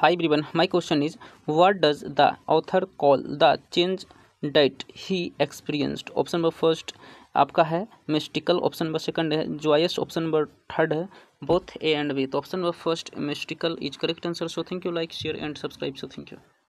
high everyone my question is what does the author call the change that he experienced option number first आपका है mystical option number second है joyous option number third है both A and B तो option number first mystical is correct answer so thank you like share and subscribe so thank you